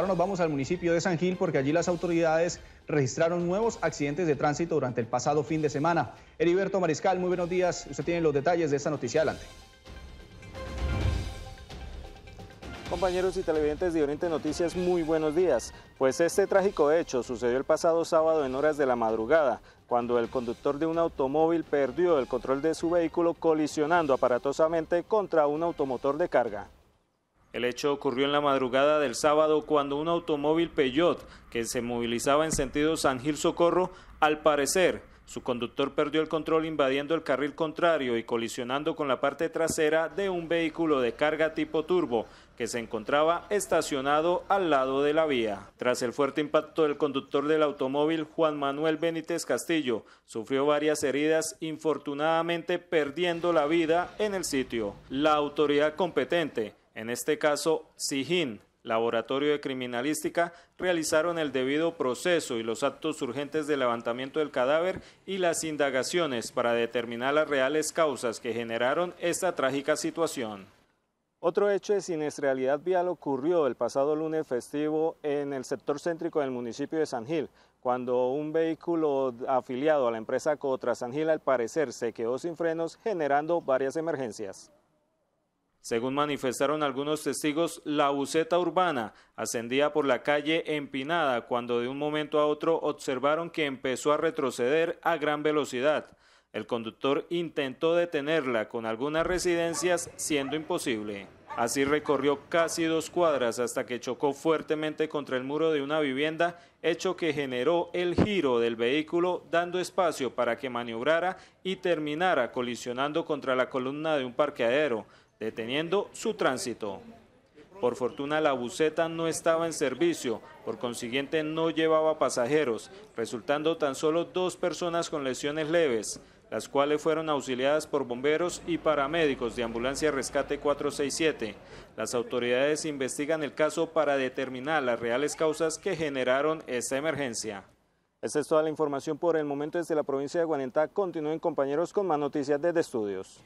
Ahora nos vamos al municipio de San Gil porque allí las autoridades registraron nuevos accidentes de tránsito durante el pasado fin de semana. Heriberto Mariscal, muy buenos días. Usted tiene los detalles de esta noticia. Adelante. Compañeros y televidentes de Oriente Noticias, muy buenos días. Pues este trágico hecho sucedió el pasado sábado en horas de la madrugada, cuando el conductor de un automóvil perdió el control de su vehículo colisionando aparatosamente contra un automotor de carga. El hecho ocurrió en la madrugada del sábado cuando un automóvil Peugeot que se movilizaba en sentido San Gil Socorro, al parecer, su conductor perdió el control invadiendo el carril contrario y colisionando con la parte trasera de un vehículo de carga tipo turbo que se encontraba estacionado al lado de la vía. Tras el fuerte impacto, el conductor del automóvil, Juan Manuel Benítez Castillo, sufrió varias heridas, infortunadamente perdiendo la vida en el sitio. La autoridad competente en este caso SIGIN, Laboratorio de Criminalística, realizaron el debido proceso y los actos urgentes de levantamiento del cadáver y las indagaciones para determinar las reales causas que generaron esta trágica situación. Otro hecho de siniestralidad vial ocurrió el pasado lunes festivo en el sector céntrico del municipio de San Gil, cuando un vehículo afiliado a la empresa Cotra San Gil al parecer se quedó sin frenos generando varias emergencias. Según manifestaron algunos testigos, la buceta urbana ascendía por la calle empinada cuando de un momento a otro observaron que empezó a retroceder a gran velocidad. El conductor intentó detenerla con algunas residencias, siendo imposible. Así recorrió casi dos cuadras hasta que chocó fuertemente contra el muro de una vivienda, hecho que generó el giro del vehículo dando espacio para que maniobrara y terminara colisionando contra la columna de un parqueadero deteniendo su tránsito. Por fortuna la buceta no estaba en servicio, por consiguiente no llevaba pasajeros, resultando tan solo dos personas con lesiones leves, las cuales fueron auxiliadas por bomberos y paramédicos de Ambulancia Rescate 467. Las autoridades investigan el caso para determinar las reales causas que generaron esta emergencia. Esta es toda la información por el momento desde la provincia de Guanentá. Continúen compañeros con más noticias desde estudios.